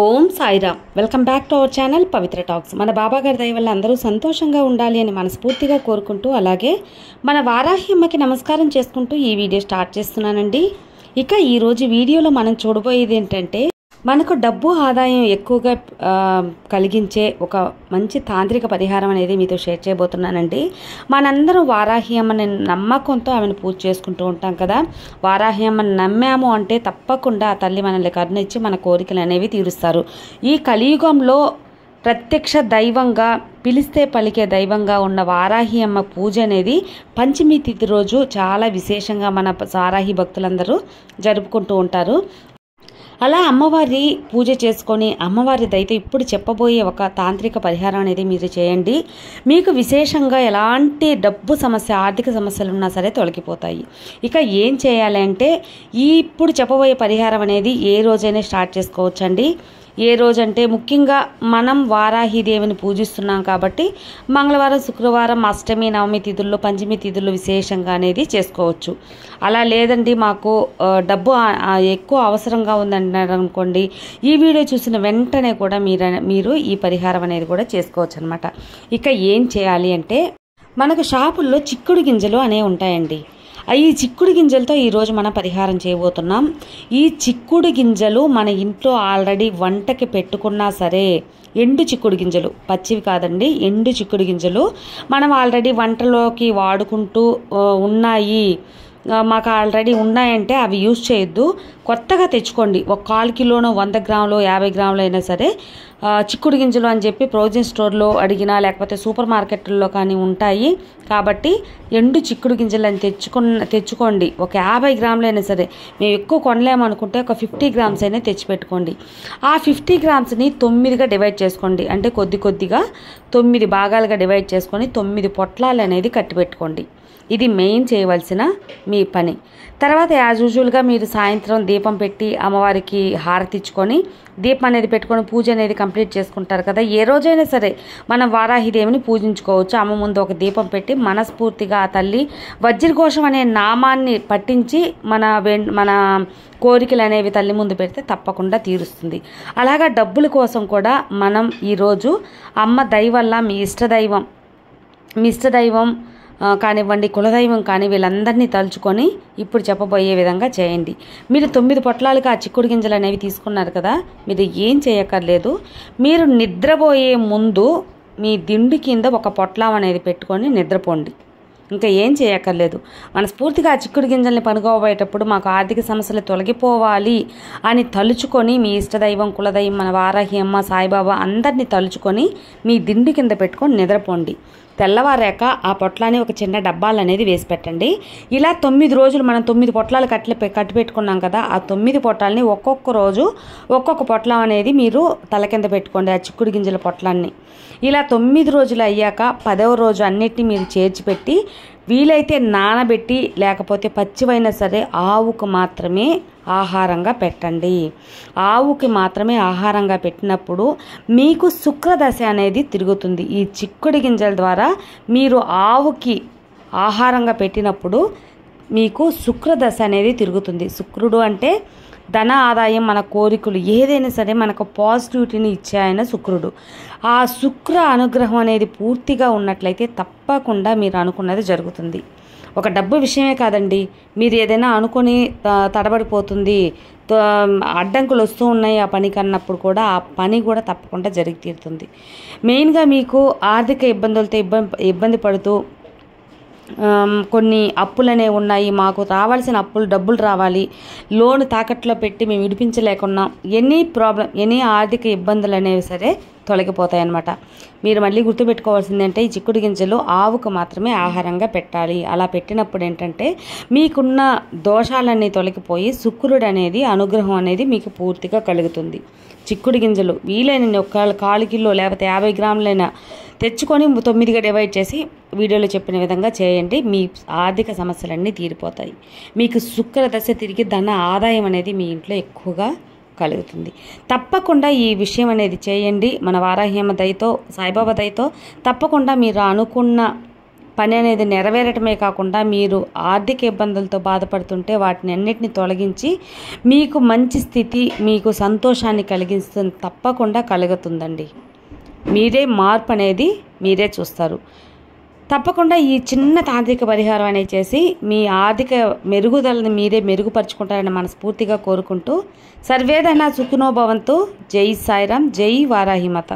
Om Sairam welcome back to our channel Pavitra talks మన బాబాగారి దయ వల్ల అందరూ సంతోషంగా ఉండాలి అని మనస్ఫూర్తిగా కోరుకుంటూ అలాగే మన వారాహి అమ్మకి నమస్కారం చేసుకుంటూ ఈ వీడియో స్టార్ట్ చేస్తున్నానండి ఇక ఈరోజు వీడియోలో మనం చూడబోయేది ఏంటంటే మనకు డబ్బు ఆదాయం ఎక్కువగా కలిగించే ఒక మంచి తాంత్రిక పరిహారం అనేది మీతో షేర్ చేయబోతున్నానండి మనందరం వారాహి అమ్మని నమ్మకంతో ఆమెను పూజ చేసుకుంటూ ఉంటాం కదా వారాహి అమ్మని నమ్మాము అంటే తప్పకుండా ఆ తల్లి మనల్ని కరుణించి మన కోరికలు అనేవి తీరుస్తారు ఈ కలియుగంలో ప్రత్యక్ష దైవంగా పిలిస్తే పలికే దైవంగా ఉన్న వారాహి అమ్మ పూజ అనేది పంచమి తిథి రోజు చాలా విశేషంగా మన వారాహి భక్తులందరూ జరుపుకుంటూ ఉంటారు అలా అమ్మవారి పూజ చేసుకొని అమ్మవారిది అయితే ఇప్పుడు చెప్పబోయే ఒక తాంత్రిక పరిహారం అనేది మీరు చేయండి మీకు విశేషంగా ఎలాంటి డబ్బు సమస్య ఆర్థిక సమస్యలు ఉన్నా సరే తొలగిపోతాయి ఇక ఏం చేయాలి అంటే ఇప్పుడు చెప్పబోయే పరిహారం అనేది ఏ రోజైనా స్టార్ట్ చేసుకోవచ్చండి ఏ రోజంటే ముఖ్యంగా మనం వారాహిదేవిని పూజిస్తున్నాం కాబట్టి మంగళవారం శుక్రవారం అష్టమి నవమి తిథుల్లో పంచమి తిథుల్లో విశేషంగా అనేది చేసుకోవచ్చు అలా లేదండి మాకు డబ్బు ఎక్కువ అవసరంగా ఉందంటున్నారు అనుకోండి ఈ వీడియో చూసిన వెంటనే కూడా మీరు మీరు ఈ పరిహారం అనేది కూడా చేసుకోవచ్చు అనమాట ఇక ఏం చేయాలి అంటే మనకు షాపుల్లో చిక్కుడు గింజలు అనేవి ఉంటాయండి ఈ చిక్కుడు గింజలతో ఈరోజు మనం పరిహారం చేయబోతున్నాం ఈ చిక్కుడు గింజలు మన ఇంట్లో ఆల్రెడీ వంటకి పెట్టుకున్నా సరే ఎండు చిక్కుడు గింజలు పచ్చివి కాదండి ఎండు చిక్కుడు గింజలు మనం ఆల్రెడీ వంటలోకి వాడుకుంటూ ఉన్నాయి మాకు ఆల్రెడీ ఉన్నాయంటే అవి యూజ్ చేయొద్దు కొత్తగా తెచ్చుకోండి ఒక కాల్ కిలోనో వంద గ్రాములు యాభై గ్రాములు అయినా సరే చిక్కుడు గింజలు అని చెప్పి ప్రోజన్ స్టోర్లో అడిగినా లేకపోతే సూపర్ మార్కెట్లలో కానీ ఉంటాయి కాబట్టి ఎండు చిక్కుడు గింజలు అని తెచ్చుకున్న తెచ్చుకోండి ఒక యాభై గ్రాములు అయినా సరే మేము ఎక్కువ కొనలేమనుకుంటే ఒక ఫిఫ్టీ గ్రామ్స్ అయినా తెచ్చిపెట్టుకోండి ఆ ఫిఫ్టీ గ్రామ్స్ని తొమ్మిదిగా డివైడ్ చేసుకోండి అంటే కొద్ది కొద్దిగా తొమ్మిది భాగాలుగా డివైడ్ చేసుకొని తొమ్మిది పొట్లాలు అనేది కట్టి పెట్టుకోండి ఇది మెయిన్ చేయవలసిన మీ పని తర్వాత యాజ్ యూజువల్గా మీరు సాయంత్రం దీపం పెట్టి అమ్మవారికి హారతి ఇచ్చుకొని దీపం అనేది పెట్టుకొని పూజ అనేది కంప్లీట్ చేసుకుంటారు కదా ఏ రోజైనా సరే మనం వారాహిదేవిని పూజించుకోవచ్చు అమ్మ ముందు ఒక దీపం పెట్టి మనస్ఫూర్తిగా ఆ తల్లి వజ్రఘోషం అనే నామాన్ని పట్టించి మన మన కోరికలు అనేవి తల్లి ముందు పెడితే తప్పకుండా తీరుస్తుంది అలాగా డబ్బుల కోసం కూడా మనం ఈరోజు అమ్మ దయ వల్ల మీ ఇష్టదైవం మీ ఇష్టదైవం కానివ్వండి కులదైవం కానీ వీళ్ళందరినీ తలుచుకొని ఇప్పుడు చెప్పబోయే విధంగా చేయండి మీరు తొమ్మిది పొట్లాలుగా ఆ చిక్కుడు గింజలు అనేవి తీసుకున్నారు కదా మీరు ఏం చేయక్కర్లేదు మీరు నిద్రపోయే ముందు మీ దిండు కింద ఒక పొట్లం అనేది పెట్టుకొని నిద్రపోండి ఇంకా ఏం చేయక్కర్లేదు మనస్ఫూర్తిగా ఆ చిక్కుడు గింజల్ని పనుకోబోయేటప్పుడు మాకు ఆర్థిక సమస్యలు తొలగిపోవాలి అని తలుచుకొని మీ ఇష్టదైవం కులదైవం మన వారాహి అమ్మ సాయిబాబా అందరినీ తలుచుకొని మీ దిండు కింద పెట్టుకొని నిద్రపోండి తెల్లవారాక ఆ పొట్లాన్ని ఒక చిన్న డబ్బాలు అనేది వేసి పెట్టండి ఇలా తొమ్మిది రోజులు మనం తొమ్మిది పొట్లాలు కట్టి కట్టి పెట్టుకున్నాం కదా ఆ తొమ్మిది పొట్లాలని ఒక్కొక్క రోజు ఒక్కొక్క పొట్లం అనేది మీరు తల కింద పెట్టుకోండి ఆ చిక్కుడు గింజల పొట్లాన్ని ఇలా తొమ్మిది రోజులు అయ్యాక పదవ రోజు అన్నిటిని మీరు చేర్చి పెట్టి వీలైతే నానబెట్టి లేకపోతే పచ్చివైనా సరే ఆవుకు మాత్రమే ఆహారంగా పెట్టండి ఆవుకి మాత్రమే ఆహారంగా పెట్టినప్పుడు మీకు శుక్రదశ అనేది తిరుగుతుంది ఈ చిక్కుడు గింజల ద్వారా మీరు ఆవుకి ఆహారంగా పెట్టినప్పుడు మీకు శుక్రదశ అనేది తిరుగుతుంది శుక్రుడు అంటే ధన ఆదాయం మన కోరికలు ఏదైనా సరే మనకు పాజిటివిటీని ఇచ్చాయన శుక్రుడు ఆ శుక్ర అనుగ్రహం అనేది పూర్తిగా ఉన్నట్లయితే తప్పకుండా మీరు అనుకున్నది జరుగుతుంది ఒక డబ్బు విషయమే కాదండి మీరు ఏదైనా అనుకుని తడబడిపోతుంది అడ్డంకులు వస్తూ ఉన్నాయి ఆ పని కన్నప్పుడు కూడా ఆ పని కూడా తప్పకుండా జరిగి తీరుతుంది మెయిన్గా మీకు ఆర్థిక ఇబ్బందులతో ఇబ్బంది ఇబ్బంది పడుతూ కొన్ని అప్పులనే ఉన్నాయి మాకు రావాల్సిన అప్పులు డబ్బులు రావాలి లోన్ తాకట్లో పెట్టి మేము విడిపించలేకున్నాం ఎనీ ప్రాబ్లం ఎనీ ఆర్థిక ఇబ్బందులు అనేవి సరే తొలగిపోతాయి అన్నమాట మీరు మళ్ళీ గుర్తుపెట్టుకోవాల్సిందంటే ఈ చిక్కుడు గింజలు ఆవుకు మాత్రమే ఆహారంగా పెట్టాలి అలా పెట్టినప్పుడు ఏంటంటే మీకున్న దోషాలన్నీ తొలగిపోయి శుక్రుడు అనేది అనుగ్రహం అనేది మీకు పూర్తిగా కలుగుతుంది చిక్కుడు గింజలు వీలైన ఒక కాలు కిలో లేకపోతే యాభై గ్రాములైన తెచ్చుకొని తొమ్మిదిగా డివైడ్ చేసి వీడియోలో చెప్పిన విధంగా చేయండి మీ ఆర్థిక సమస్యలన్నీ తీరిపోతాయి మీకు శుక్రదశ తిరిగి ధన ఆదాయం అనేది మీ ఇంట్లో ఎక్కువగా కలుగుతుంది తప్పకుండా ఈ విషయం అనేది చేయండి మన వారాహ్యమ దయతో సాయిబాబా దయతో తప్పకుండా మీరు అనుకున్న పని అనేది నెరవేరటమే కాకుండా మీరు ఆర్థిక ఇబ్బందులతో బాధపడుతుంటే వాటిని అన్నింటినీ తొలగించి మీకు మంచి స్థితి మీకు సంతోషాన్ని కలిగిస్తుంది తప్పకుండా కలుగుతుందండి మీరే మార్పు అనేది మీరే చూస్తారు తప్పకుండా ఈ చిన్న తాంత్రిక పరిహారం అనేది చేసి మీ ఆర్థిక మెరుగుదలని మీరే మెరుగుపరుచుకుంటారని మనస్ఫూర్తిగా కోరుకుంటూ సర్వేదన సుఖనోభవంతో జై సాయిరాం జై వారాహిమత